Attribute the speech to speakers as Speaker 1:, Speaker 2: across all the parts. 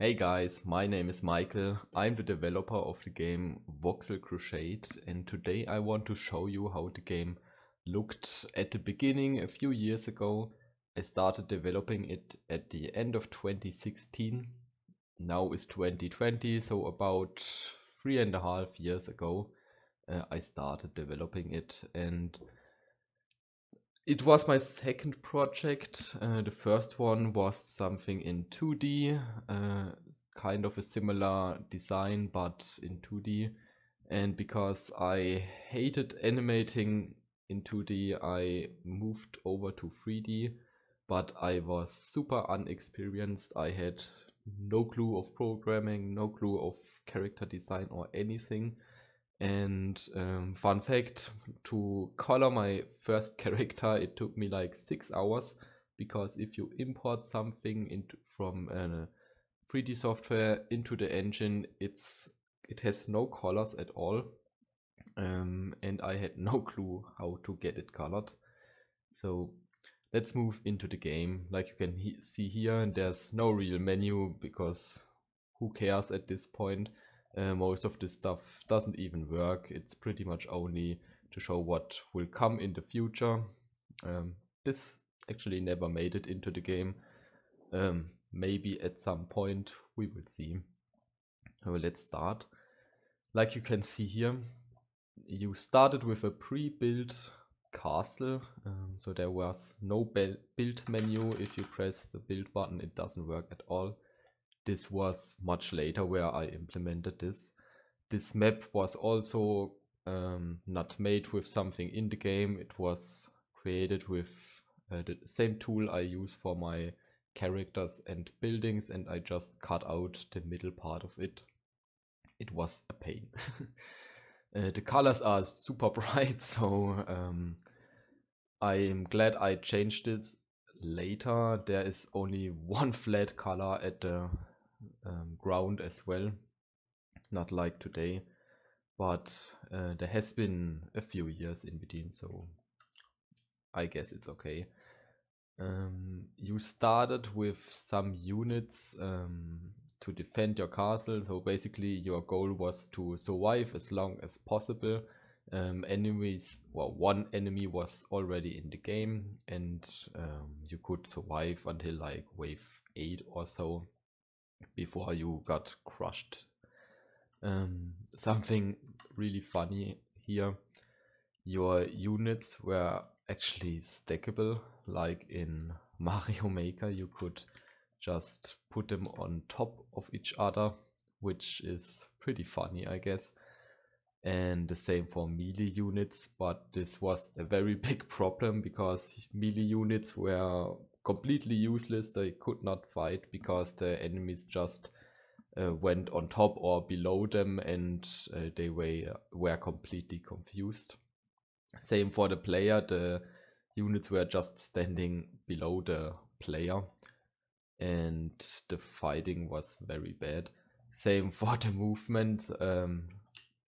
Speaker 1: Hey guys, my name is Michael, I'm the developer of the game Voxel Crusade and today I want to show you how the game looked at the beginning a few years ago. I started developing it at the end of 2016, now is 2020, so about three and a half years ago uh, I started developing it and it was my second project. Uh, the first one was something in 2D, uh, kind of a similar design but in 2D. And because I hated animating in 2D, I moved over to 3D, but I was super unexperienced. I had no clue of programming, no clue of character design or anything. And um, fun fact to color my first character, it took me like six hours because if you import something into, from uh, 3D software into the engine, it's it has no colors at all. Um, and I had no clue how to get it colored. So let's move into the game. Like you can he see here, there's no real menu because who cares at this point uh, most of this stuff doesn't even work. It's pretty much only to show what will come in the future. Um, this actually never made it into the game. Um, maybe at some point we will see. So let's start. Like you can see here, you started with a pre-built castle. Um, so there was no build menu. If you press the build button, it doesn't work at all. This was much later where I implemented this. This map was also um, not made with something in the game. It was created with uh, the same tool I use for my characters and buildings and I just cut out the middle part of it. It was a pain. uh, the colors are super bright so um, I'm glad I changed it later. There is only one flat color at the um, ground as well, not like today, but uh, there has been a few years in between, so I guess it's okay. Um, you started with some units um, to defend your castle, so basically your goal was to survive as long as possible. Um, enemies, well, one enemy was already in the game, and um, you could survive until like wave 8 or so before you got crushed. Um, something really funny here. Your units were actually stackable, like in Mario Maker you could just put them on top of each other, which is pretty funny I guess. And the same for melee units, but this was a very big problem because melee units were completely useless. They could not fight because the enemies just uh, went on top or below them and uh, they were, were completely confused. Same for the player, the units were just standing below the player and the fighting was very bad. Same for the movement, um,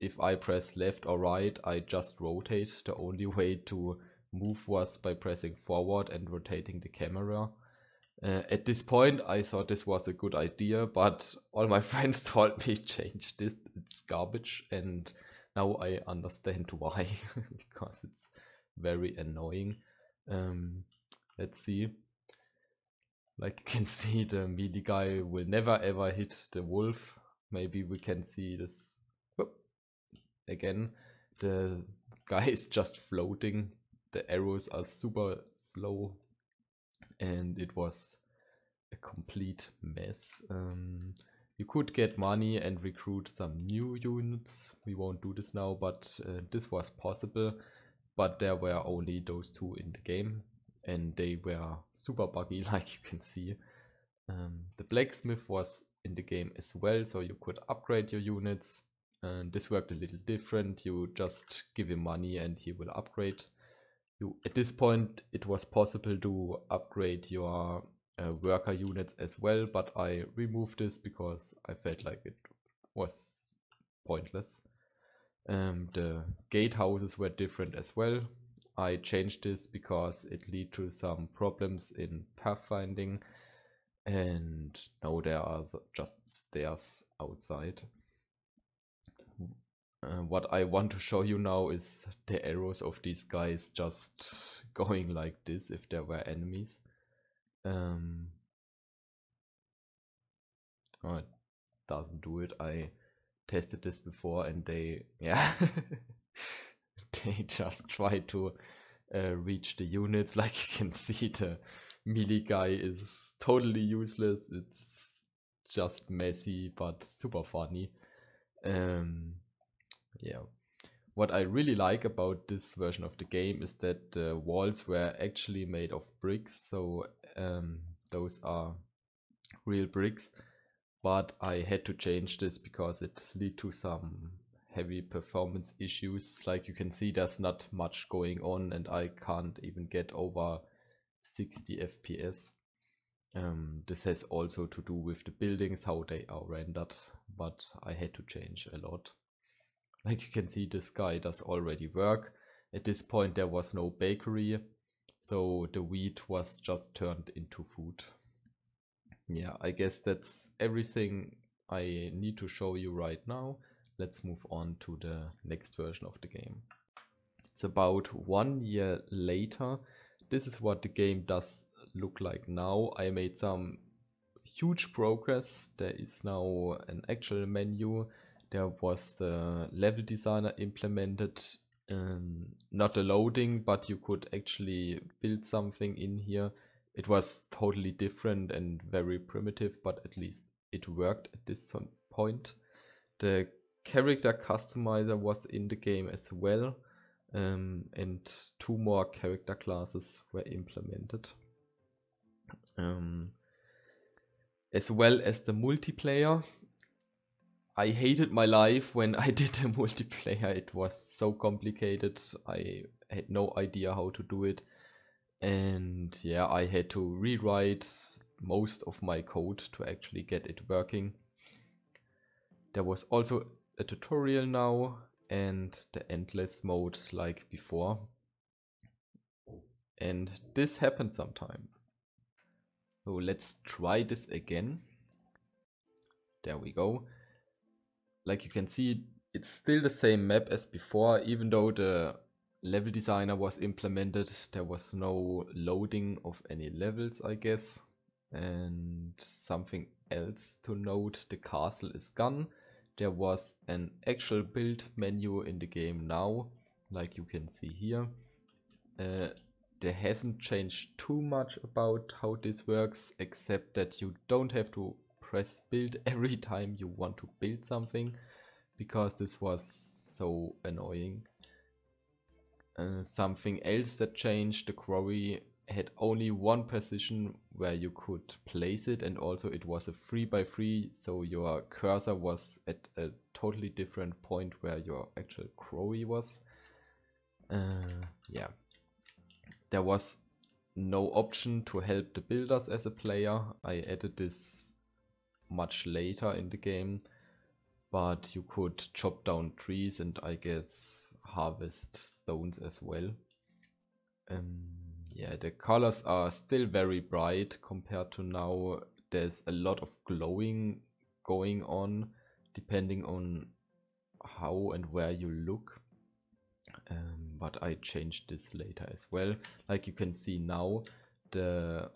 Speaker 1: if I press left or right, I just rotate. The only way to move was by pressing forward and rotating the camera. Uh, at this point, I thought this was a good idea, but all my friends told me change this, it's garbage, and now I understand why, because it's very annoying. Um, let's see. Like you can see, the melee guy will never ever hit the wolf. Maybe we can see this again. The guy is just floating, the arrows are super slow and it was a complete mess. Um, you could get money and recruit some new units. We won't do this now, but uh, this was possible. But there were only those two in the game and they were super buggy like you can see. Um, the blacksmith was in the game as well, so you could upgrade your units. And this worked a little different. You just give him money and he will upgrade you at this point it was possible to upgrade your uh, worker units as well but I removed this because I felt like it was pointless um, uh, the gatehouses were different as well I changed this because it led to some problems in pathfinding and now there are just stairs outside uh, what I want to show you now is the arrows of these guys just going like this if there were enemies. Um, oh, it doesn't do it. I tested this before and they, yeah, they just try to uh, reach the units. Like you can see, the melee guy is totally useless. It's just messy but super funny. Um, yeah. What I really like about this version of the game is that the walls were actually made of bricks, so um, those are real bricks. But I had to change this because it led to some heavy performance issues. Like you can see, there's not much going on, and I can't even get over 60 FPS. Um, this has also to do with the buildings, how they are rendered, but I had to change a lot. Like you can see this guy does already work. At this point there was no bakery, so the wheat was just turned into food. Yeah, I guess that's everything I need to show you right now. Let's move on to the next version of the game. It's about one year later. This is what the game does look like now. I made some huge progress. There is now an actual menu there was the level designer implemented um, not the loading, but you could actually build something in here. It was totally different and very primitive, but at least it worked at this point. The character customizer was in the game as well, um, and two more character classes were implemented. Um, as well as the multiplayer, I hated my life when I did the multiplayer. It was so complicated. I had no idea how to do it. And yeah, I had to rewrite most of my code to actually get it working. There was also a tutorial now and the endless mode like before. And this happened sometime. So let's try this again. There we go like you can see it's still the same map as before even though the level designer was implemented there was no loading of any levels I guess and something else to note the castle is gone there was an actual build menu in the game now like you can see here uh, there hasn't changed too much about how this works except that you don't have to press build every time you want to build something because this was so annoying. Uh, something else that changed, the quarry had only one position where you could place it and also it was a 3x3 so your cursor was at a totally different point where your actual quarry was. Uh, yeah. There was no option to help the builders as a player. I added this much later in the game. But you could chop down trees and I guess harvest stones as well. Um, yeah, the colors are still very bright compared to now. There's a lot of glowing going on depending on how and where you look. Um, but I changed this later as well. Like you can see now, the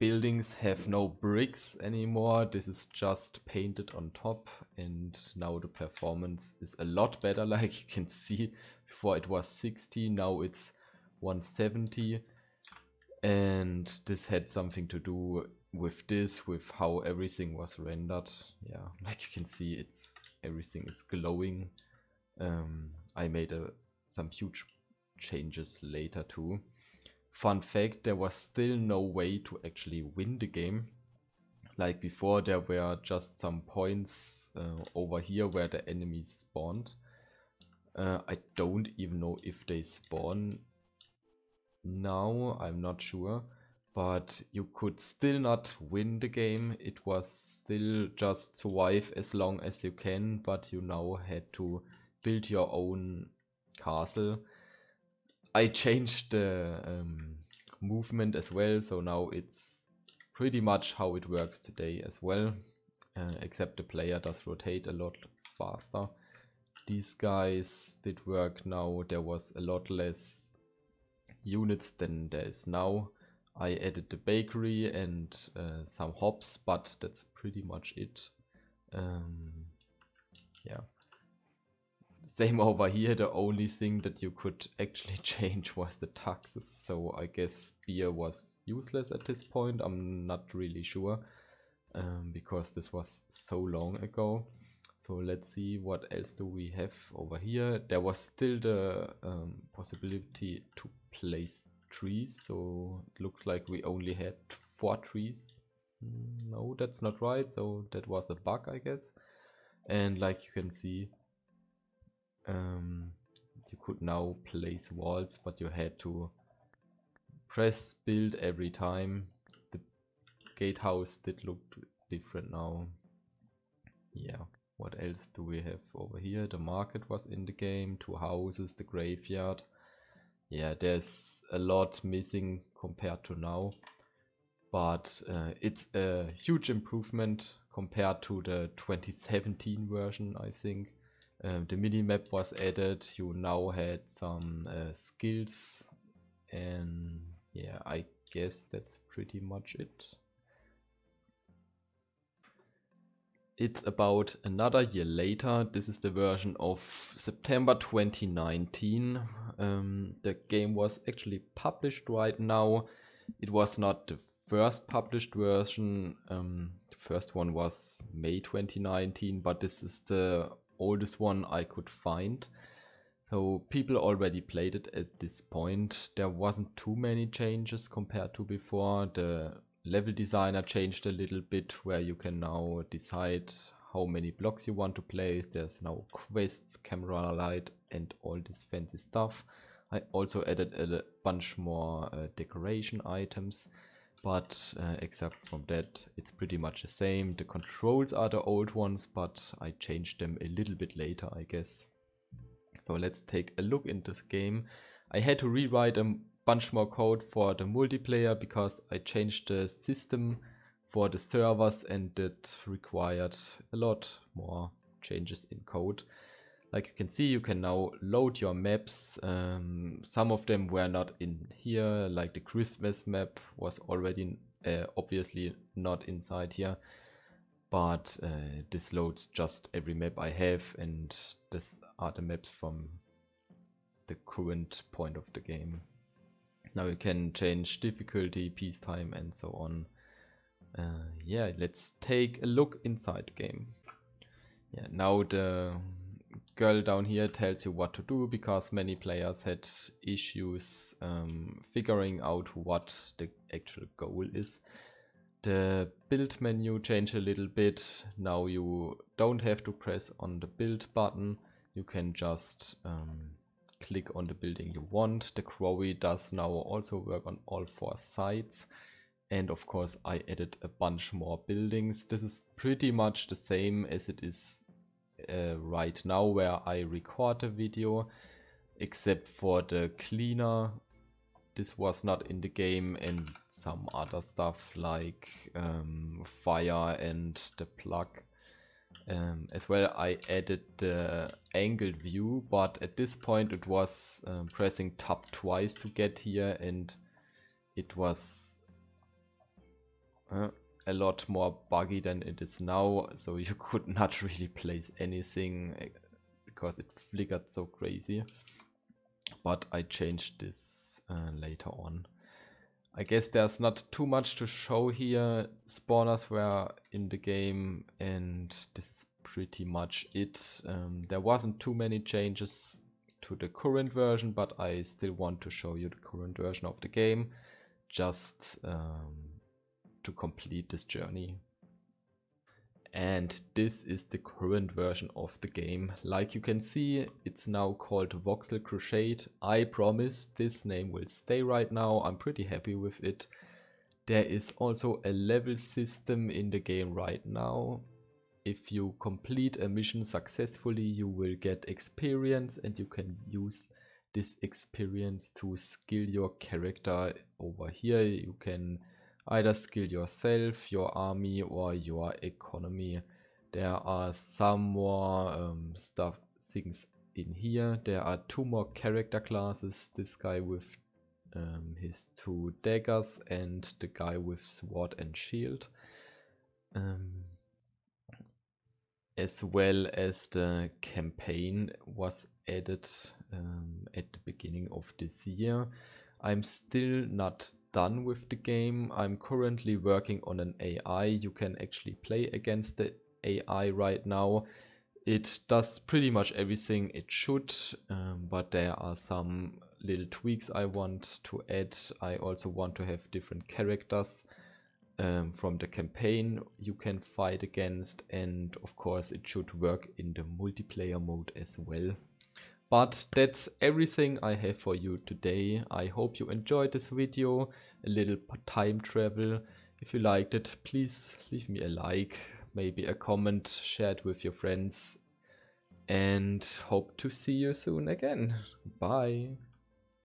Speaker 1: buildings have no bricks anymore. This is just painted on top and now the performance is a lot better like you can see. Before it was 60, now it's 170 and this had something to do with this, with how everything was rendered. Yeah, like you can see it's everything is glowing. Um, I made a, uh, some huge changes later too. Fun fact, there was still no way to actually win the game. Like before, there were just some points uh, over here where the enemies spawned. Uh, I don't even know if they spawn now, I'm not sure. But you could still not win the game, it was still just survive as long as you can, but you now had to build your own castle I changed the um, movement as well, so now it's pretty much how it works today as well, uh, except the player does rotate a lot faster. These guys did work now, there was a lot less units than there is now. I added the bakery and uh, some hops, but that's pretty much it. Um, yeah same over here. The only thing that you could actually change was the taxes. So I guess beer was useless at this point. I'm not really sure um, because this was so long ago. So let's see what else do we have over here. There was still the um, possibility to place trees. So it looks like we only had four trees. Mm, no, that's not right. So that was a bug, I guess. And like you can see, um, you could now place walls but you had to press build every time the gatehouse did look different now yeah what else do we have over here the market was in the game two houses the graveyard yeah there's a lot missing compared to now but uh, it's a huge improvement compared to the 2017 version I think the äh, the minimap was added you now had some uh, skills and yeah I guess that's pretty much it it's about another year later this is the version of September 2019 um, the game was actually published right now it was not the first published version um, the first one was May 2019 but this is the oldest one I could find. So people already played it at this point. There wasn't too many changes compared to before. The level designer changed a little bit where you can now decide how many blocks you want to place. There's now quests, camera light and all this fancy stuff. I also added a bunch more uh, decoration items but uh, except from that it's pretty much the same. The controls are the old ones but I changed them a little bit later I guess. So let's take a look in this game. I had to rewrite a bunch more code for the multiplayer because I changed the system for the servers and it required a lot more changes in code. Like you can see, you can now load your maps. Um, some of them were not in here, like the Christmas map was already uh, obviously not inside here. But uh, this loads just every map I have and these are the maps from the current point of the game. Now you can change difficulty, peacetime and so on. Uh, yeah, let's take a look inside the game. Yeah, now the girl down here tells you what to do because many players had issues um, figuring out what the actual goal is. The build menu changed a little bit. Now you don't have to press on the build button. You can just um, click on the building you want. The quarry does now also work on all four sides. And of course I added a bunch more buildings. This is pretty much the same as it is uh, right now where I record a video except for the cleaner this was not in the game and some other stuff like um, fire and the plug um, as well I added the angle view but at this point it was um, pressing tab twice to get here and it was uh, a lot more buggy than it is now so you could not really place anything eh, because it flickered so crazy but I changed this uh, later on I guess there's not too much to show here spawners were in the game and this is pretty much it um, there wasn't too many changes to the current version but I still want to show you the current version of the game just um, to complete this journey. And this is the current version of the game. Like you can see, it's now called Voxel Crusade. I promise this name will stay right now. I'm pretty happy with it. There is also a level system in the game right now. If you complete a mission successfully, you will get experience and you can use this experience to skill your character over here. You can either skill yourself, your army, or your economy. There are some more um, stuff things in here. There are two more character classes, this guy with um, his two daggers and the guy with sword and shield. Um, as well as the campaign was added um, at the beginning of this year. I'm still not done with the game. I'm currently working on an AI. You can actually play against the AI right now. It does pretty much everything it should, um, but there are some little tweaks I want to add. I also want to have different characters um, from the campaign you can fight against and of course it should work in the multiplayer mode as well. But that's everything I have for you today. I hope you enjoyed this video, a little time travel. If you liked it, please leave me a like, maybe a comment, share it with your friends. And hope to see you soon again. Bye.